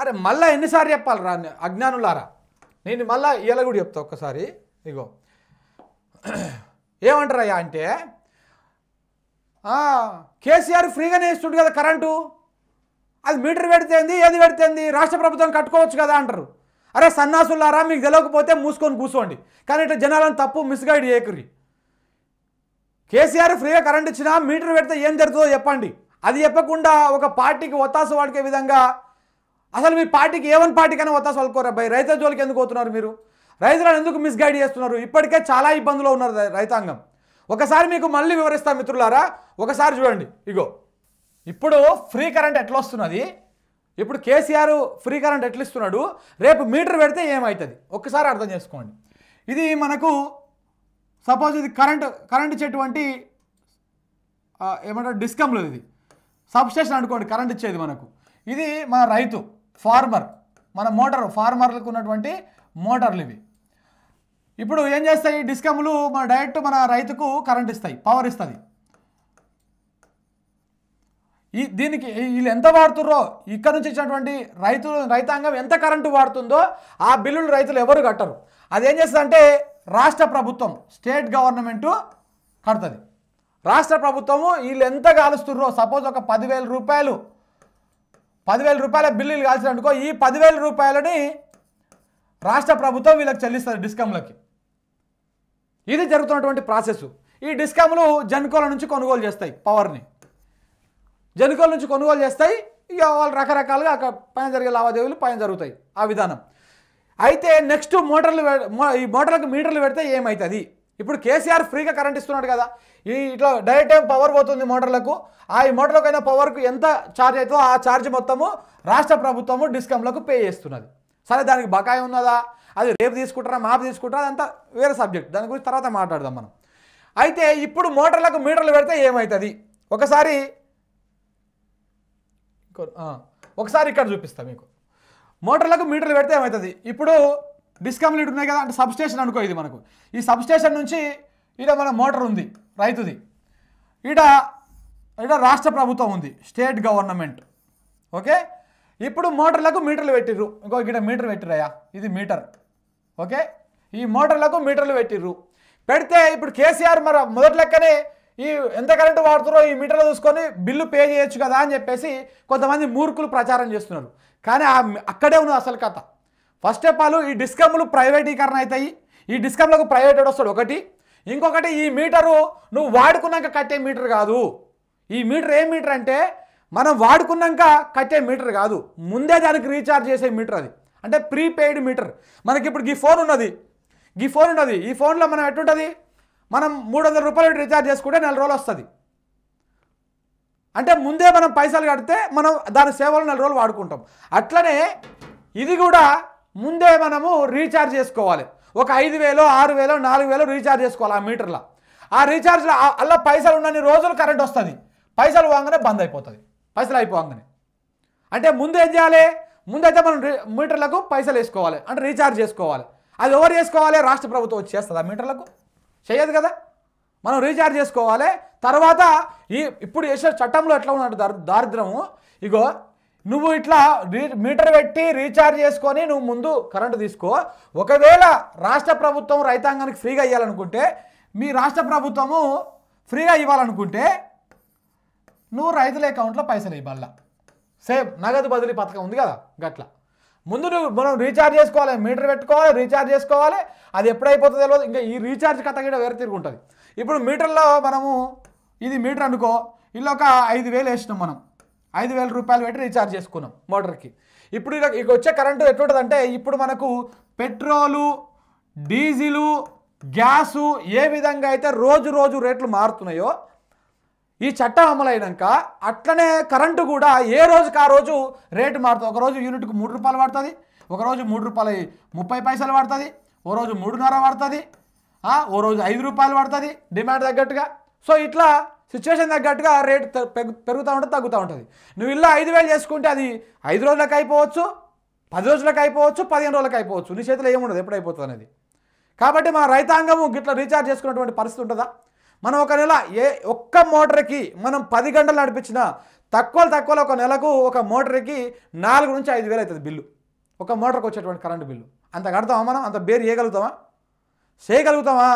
అరే మళ్ళీ ఎన్నిసార్లు చెప్పాలి రా అజ్ఞానులారా నేను మళ్ళీ ఇలా కూడా చెప్తా ఒక్కసారి ఇగో ఏమంటారయ్యా అంటే కేసీఆర్ ఫ్రీగానే ఇస్తుంది కదా కరెంటు అది మీటర్ పెడితేంది ఏది పెడితేంది రాష్ట్ర ప్రభుత్వం కట్టుకోవచ్చు కదా అంటారు అరే సన్నాసులారా మీకు తెలియకపోతే మూసుకొని కూర్చోండి కానీ ఇట్లా జనాలను తప్పు మిస్గైడ్ చేయకరి కేసీఆర్ ఫ్రీగా కరెంట్ ఇచ్చినా మీటర్ పెడితే ఏం జరుగుతుందో చెప్పండి అది చెప్పకుండా ఒక పార్టీకి ఒత్తాసు వాడికే విధంగా అసలు మీ పార్టీకి ఏవన్ పార్టీకైనా వత్తాసు పలుకోరా భయ్ రైతుల జోలికి ఎందుకు పోతున్నారు మీరు రైతులను ఎందుకు మిస్గైడ్ చేస్తున్నారు ఇప్పటికే చాలా ఇబ్బందులో ఉన్నారు రైతాంగం ఒకసారి మీకు మళ్ళీ వివరిస్తా మిత్రులారా ఒకసారి చూడండి ఇగో ఇప్పుడు ఫ్రీ కరెంట్ ఎట్లా వస్తున్నది ఇప్పుడు కేసీఆర్ ఫ్రీ కరెంట్ ఎట్లా ఇస్తున్నాడు రేపు మీటర్ పెడితే ఏమవుతుంది ఒక్కసారి అర్థం చేసుకోండి ఇది మనకు సపోజ్ ఇది కరెంట్ కరెంట్ ఇచ్చేటువంటి ఏమంటారు డిస్కమ్లు ఇది సబ్స్టేషన్ అనుకోండి కరెంట్ ఇచ్చేది మనకు ఇది మన రైతు ఫార్మర్ మన మోటార్ ఫార్మర్లకు ఉన్నటువంటి మోటార్లు ఇవి ఇప్పుడు ఏం చేస్తాయి డిస్కమ్లు మన డైరెక్ట్ మన రైతుకు కరెంట్ ఇస్తాయి పవర్ ఇస్తుంది ఈ దీనికి వీళ్ళు ఎంత వాడుతుర్రో ఇక్కడ నుంచి ఇచ్చినటువంటి రైతులు రైతాంగం ఎంత కరెంటు వాడుతుందో ఆ బిల్లులు రైతులు ఎవరు కట్టరు అది ఏం చేస్తుందంటే రాష్ట్ర ప్రభుత్వం స్టేట్ గవర్నమెంటు కడుతుంది రాష్ట్ర ప్రభుత్వము వీళ్ళు ఎంత కాలుస్తుర్రో సపోజ్ ఒక పదివేల రూపాయలు పదివేల రూపాయల బిల్లులు కాల్సిన అనుకో ఈ పదివేల రూపాయలని రాష్ట్ర ప్రభుత్వం వీళ్ళకి చెల్లిస్తారు డిస్కమ్లకి ఇది జరుగుతున్నటువంటి ప్రాసెస్ ఈ డిస్కమ్లు జనుకోల నుంచి కొనుగోలు చేస్తాయి పవర్ని జనుకోల నుంచి కొనుగోలు చేస్తాయి ఇక వాళ్ళు రకరకాలుగా అక్కడ పైన జరిగే లావాదేవీలు పైన జరుగుతాయి ఆ విధానం అయితే నెక్స్ట్ మోటార్లు ఈ మోటార్లకు మీటర్లు పెడితే ఏమవుతుంది ఇప్పుడు కేసీఆర్ ఫ్రీగా కరెంట్ ఇస్తున్నాడు కదా ఈ ఇట్లా డైరెక్ట్ టైం పవర్ పోతుంది మోటార్లకు ఆ ఈ మోటార్లకైనా పవర్కు ఎంత ఛార్జ్ అవుతుందో ఆ ఛార్జ్ మొత్తము రాష్ట్ర ప్రభుత్వము డిస్కంలకు పే చేస్తున్నది సరే దానికి బకాయి ఉన్నదా అది రేపు తీసుకుంటారా మాపు తీసుకుంటారా అదంతా వేరే సబ్జెక్ట్ దాని గురించి తర్వాత మాట్లాడదాం మనం అయితే ఇప్పుడు మోటార్లకు మీటర్లు పెడితే ఏమవుతుంది ఒకసారి ఒకసారి ఇక్కడ చూపిస్తాను మీకు మోటార్లకు మీటర్లు పెడితే ఏమవుతుంది ఇప్పుడు డిస్కంప్లీట్ ఉన్నాయి కదా అంటే సబ్స్టేషన్ అనుకో ఇది మనకు ఈ సబ్స్టేషన్ నుంచి ఈడ మన మోటార్ ఉంది రైతుది ఈడ ఈడ రాష్ట్ర ప్రభుత్వం ఉంది స్టేట్ గవర్నమెంట్ ఓకే ఇప్పుడు మోటార్లకు మీటర్లు పెట్టిర్రు ఇంకో ఇక్కడ మీటర్ పెట్టిరయ్యా ఇది మీటర్ ఓకే ఈ మోటార్లకు మీటర్లు పెట్టిర్రు పెడితే ఇప్పుడు కేసీఆర్ మరి మొదటి లెక్కనే ఈ ఎంత కరెంటు వాడుతున్నారో ఈ మీటర్లు చూసుకొని బిల్లు పే చేయొచ్చు కదా అని చెప్పేసి కొంతమంది మూర్ఖులు ప్రచారం చేస్తున్నారు కానీ అక్కడే ఉన్నది అసలు కథ ఫస్ట్ ఆఫ్ ఆల్ ఈ డిస్కమ్లు ప్రైవేటీకరణ అవుతాయి ఈ డిస్కమ్లకు ప్రైవేట్ వస్తాడు ఒకటి ఇంకొకటి ఈ మీటరు నువ్వు వాడుకున్నాక కట్టే మీటర్ కాదు ఈ మీటర్ ఏ మీటర్ అంటే మనం వాడుకున్నాక కట్టే మీటర్ కాదు ముందే దానికి రీఛార్జ్ చేసే మీటర్ అది అంటే ప్రీపెయిడ్ మీటర్ మనకి ఇప్పుడు ఈ ఫోన్ ఉన్నది ఈ ఫోన్ ఉన్నది ఈ ఫోన్లో మనం ఎట్టుంటుంది మనం మూడు వందల రూపాయలు రీఛార్జ్ చేసుకుంటే నెల రోజులు వస్తుంది అంటే ముందే మనం పైసలు కడితే మనం దాని సేవలు నెల రోజులు వాడుకుంటాం అట్లనే ఇది కూడా ముందే మనము రీఛార్జ్ చేసుకోవాలి ఒక ఐదు వేలో ఆరు వేలో నాలుగు వేలో రీఛార్జ్ చేసుకోవాలి ఆ మీటర్లో ఆ రీఛార్జ్లో అలా పైసలు ఉన్నన్ని రోజులు కరెంట్ వస్తుంది పైసలు వాగానే బంద్ అయిపోతుంది పైసలు అయిపోగానే అంటే ముందు ఏం చేయాలి ముందైతే మనం మీటర్లకు పైసలు వేసుకోవాలి అంటే రీఛార్జ్ చేసుకోవాలి అది ఎవరు చేసుకోవాలి రాష్ట్ర ప్రభుత్వం వచ్చేస్తుంది ఆ మీటర్లకు చేయదు కదా మనం రీఛార్జ్ చేసుకోవాలి తర్వాత ఈ ఇప్పుడు చేసే చట్టంలో ఎట్లా ఉన్నట్టు దారిద్రము ఇగో నువ్వు ఇట్లా మీటర్ పెట్టి రీఛార్జ్ చేసుకొని నువ్వు ముందు కరెంటు తీసుకో ఒకవేళ రాష్ట్ర ప్రభుత్వం రైతాంగానికి ఫ్రీగా ఇవ్వాలనుకుంటే మీ రాష్ట్ర ప్రభుత్వము ఫ్రీగా ఇవ్వాలనుకుంటే నువ్వు రైతుల అకౌంట్లో పైసలు ఇవ్వాల సేమ్ నగదు బదిలీ పథకం ఉంది కదా గట్ల ముందు నువ్వు మనం రీఛార్జ్ చేసుకోవాలి మీటర్ పెట్టుకోవాలి రీఛార్జ్ చేసుకోవాలి అది ఎప్పుడైపోతుందో తెలియదు ఇంకా ఈ రీఛార్జ్ కథ కూడా వేరే తిరుగుంటుంది ఇప్పుడు మీటర్లో మనము ఇది మీటర్ అనుకో ఇల్లు ఒక ఐదు వేలు వేసినాం మనం ఐదు వేల రూపాయలు పెట్టి రీఛార్జ్ చేసుకున్నాం మోటార్కి ఇప్పుడు ఇక వచ్చే కరెంటు ఎట్లుంటుందంటే ఇప్పుడు మనకు పెట్రోలు డీజిలు గ్యాసు ఏ విధంగా అయితే రోజు రోజు రేట్లు మారుతున్నాయో ఈ చట్టం అమలైనాక అట్లనే కరెంటు కూడా ఏ రోజుకి ఆ రోజు రేటు మారుతుంది ఒకరోజు యూనిట్కు మూడు రూపాయలు పడుతుంది ఒకరోజు మూడు రూపాయలు ముప్పై పైసలు పడుతుంది ఓ రోజు మూడున్నర పడుతుంది ఓ రోజు ఐదు రూపాయలు పడుతుంది డిమాండ్ తగ్గట్టుగా సో ఇట్లా సిచ్యువేషన్ తగ్గట్టుగా ఆ రేటు పెరుగుతూ ఉంటుంది తగ్గుతూ ఉంటుంది నువ్వు ఇల్లు ఐదు వేలు చేసుకుంటే అది ఐదు రోజులకు అయిపోవచ్చు పది రోజులకు అయిపోవచ్చు పదిహేను రోజులకు అయిపోవచ్చు నీ చేతిలో ఏముండదు ఎప్పుడు అయిపోతుంది అనేది కాబట్టి మన రైతాంగము గిట్లా రీఛార్జ్ చేసుకున్నటువంటి పరిస్థితి ఉంటుందా మనం ఒక నెల ఏ ఒక్క మోటార్కి మనం పది గంటలు నడిపించిన తక్కువ తక్కువలో ఒక నెలకు ఒక మోటార్కి నాలుగు నుంచి ఐదు వేలు అవుతుంది బిల్లు ఒక మోటార్కి వచ్చేటువంటి కరెంటు బిల్లు అంత కడతామా మనం అంత బేరు చేయగలుగుతామా చేయగలుగుతామా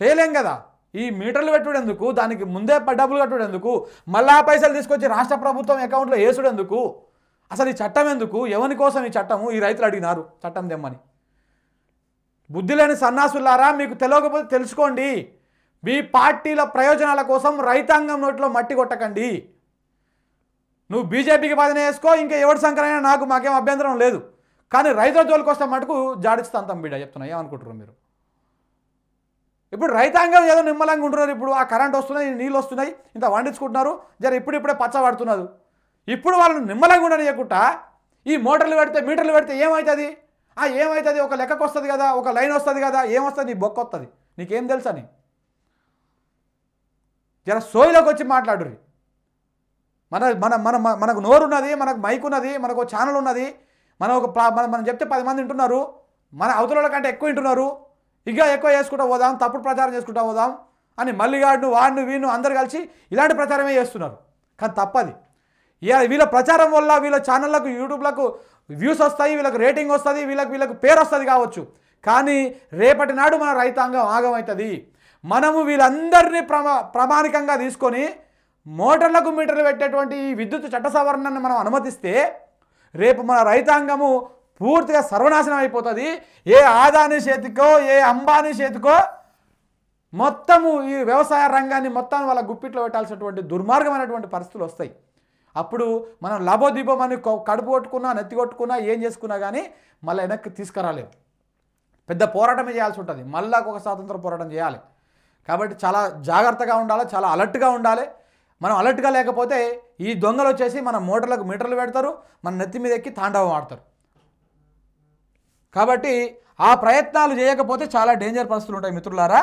చేయలేం కదా ఈ మీటర్లు పెట్టుడెందుకు దానికి ముందే డబ్బులు కట్టుడెందుకు మళ్ళా పైసలు తీసుకొచ్చి రాష్ట్ర ప్రభుత్వం అకౌంట్లో వేసుడెందుకు అసలు ఈ చట్టం ఎందుకు ఎవరి కోసం ఈ చట్టము ఈ రైతులు అడిగినారు చట్టం తెమ్మని బుద్ధి లేని సన్నాసులారా మీకు తెలియకపోతే తెలుసుకోండి మీ పార్టీల ప్రయోజనాల కోసం రైతాంగం నోట్లో మట్టి కొట్టకండి నువ్వు బీజేపీకి బాధన వేసుకో ఇంకా ఎవరి సంక్రమైనా నాకు మాకేం అభ్యంతరం లేదు కానీ రైతుల జోలికి వస్తే మటుకు జాడిస్తాంతం బిడ్డ చెప్తున్నా ఏమనుకుంటారు మీరు ఇప్పుడు రైతాంగం ఏదో నిమ్మలంగా ఉంటున్నారు ఇప్పుడు ఆ కరెంట్ వస్తున్నాయి నీళ్ళు వస్తున్నాయి ఇంత వండించుకుంటున్నారు జర ఇప్పుడిప్పుడే పచ్చ పడుతున్నారు ఇప్పుడు వాళ్ళని నిమ్మలంగా ఉండనియకుండా ఈ మోటార్లు పెడితే మీటర్లు పెడితే ఏమవుతుంది ఆ ఏమవుతుంది ఒక లెక్కకు వస్తుంది కదా ఒక లైన్ వస్తుంది కదా ఏమొస్తుంది నీ బొక్క వస్తుంది నీకేం తెలుసా నీ జర సోయిలోకి వచ్చి మాట్లాడుర్రి మన మన మన మనకు నోరు ఉన్నది మనకు మైక్ ఉన్నది మనకు ఛానల్ ఉన్నది మనం ఒక మనం చెప్తే పది మంది వింటున్నారు మన అవతల కంటే ఎక్కువ వింటున్నారు ఇక ఎక్కువ చేసుకుంటూ పోదాం తప్పుడు ప్రచారం చేసుకుంటూ పోదాం అని మల్లిగాడు వాడిని వీణు అందరు కలిసి ఇలాంటి ప్రచారమే చేస్తున్నారు కానీ తప్పది వీళ్ళ ప్రచారం వల్ల వీళ్ళ ఛానళ్లకు యూట్యూబ్లకు వ్యూస్ వస్తాయి వీళ్ళకి రేటింగ్ వస్తుంది వీళ్ళకి వీళ్ళకి పేరు వస్తుంది కావచ్చు కానీ రేపటి నాడు మన రైతాంగం ఆగమవుతుంది మనము వీళ్ళందరినీ ప్రమా ప్రామాణికంగా తీసుకొని మోటార్లకు మీటర్లు పెట్టేటువంటి ఈ విద్యుత్ చట్ట సవరణను మనం అనుమతిస్తే రేపు మన రైతాంగము పూర్తిగా సర్వనాశనం అయిపోతుంది ఏ ఆదాని చేతికో ఏ అంబానీ చేతికో మొత్తము ఈ వ్యవసాయ రంగాన్ని మొత్తం వాళ్ళ గుప్పిట్లో పెట్టాల్సినటువంటి దుర్మార్గమైనటువంటి పరిస్థితులు వస్తాయి అప్పుడు మనం లాభోదీపం అని కడుపు కొట్టుకున్నా నెత్తి కొట్టుకున్నా ఏం చేసుకున్నా కానీ మళ్ళీ వెనక్కి తీసుకురాలేము పెద్ద పోరాటమే చేయాల్సి ఉంటుంది మళ్ళా ఒక స్వాతంత్ర పోరాటం చేయాలి కాబట్టి చాలా జాగ్రత్తగా ఉండాలి చాలా అలర్ట్గా ఉండాలి మనం అలర్ట్గా లేకపోతే ఈ దొంగలు వచ్చేసి మన మోటార్లకు మీటర్లు పెడతారు మన నెత్తి మీద ఎక్కి తాండవం ఆడతారు కాబట్టి ఆ ప్రయత్నాలు చేయకపోతే చాలా డేంజర్ పరిస్థితులు ఉంటాయి మిత్రులారా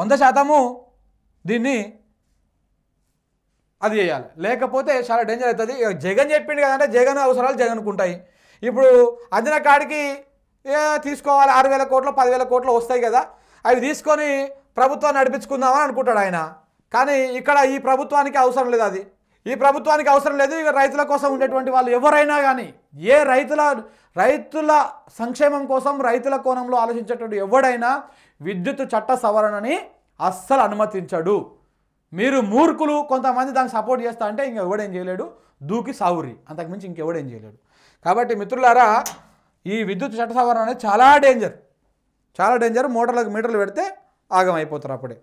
వంద శాతము దీన్ని అది చేయాలి లేకపోతే చాలా డేంజర్ అవుతుంది జగన్ చెప్పింది కదంటే జగన్ అవసరాలు జగన్కుంటాయి ఇప్పుడు అందిన కాడికి తీసుకోవాలి ఆరు వేల కోట్లు పదివేల కోట్లు వస్తాయి కదా అవి తీసుకొని ప్రభుత్వాన్ని నడిపించుకుందామని అనుకుంటాడు ఆయన కానీ ఇక్కడ ఈ ప్రభుత్వానికి అవసరం లేదు అది ఈ ప్రభుత్వానికి అవసరం లేదు ఇక రైతుల కోసం ఉండేటువంటి వాళ్ళు ఎవరైనా కానీ ఏ రైతుల రైతుల సంక్షేమం కోసం రైతుల కోణంలో ఆలోచించేటువంటి ఎవడైనా విద్యుత్ చట్ట సవరణని అస్సలు అనుమతించడు మీరు మూర్ఖులు కొంతమంది దానికి సపోర్ట్ చేస్తా అంటే ఇంక ఎవడేం చేయలేడు దూకి సావురి అంతకుమించి ఇంకెవడేం చేయలేడు కాబట్టి మిత్రులారా ఈ విద్యుత్ చట్ట సవరణ అనేది చాలా డేంజర్ చాలా డేంజర్ మోటార్లకు మీటర్లు పెడితే ఆగమైపోతారు అప్పుడే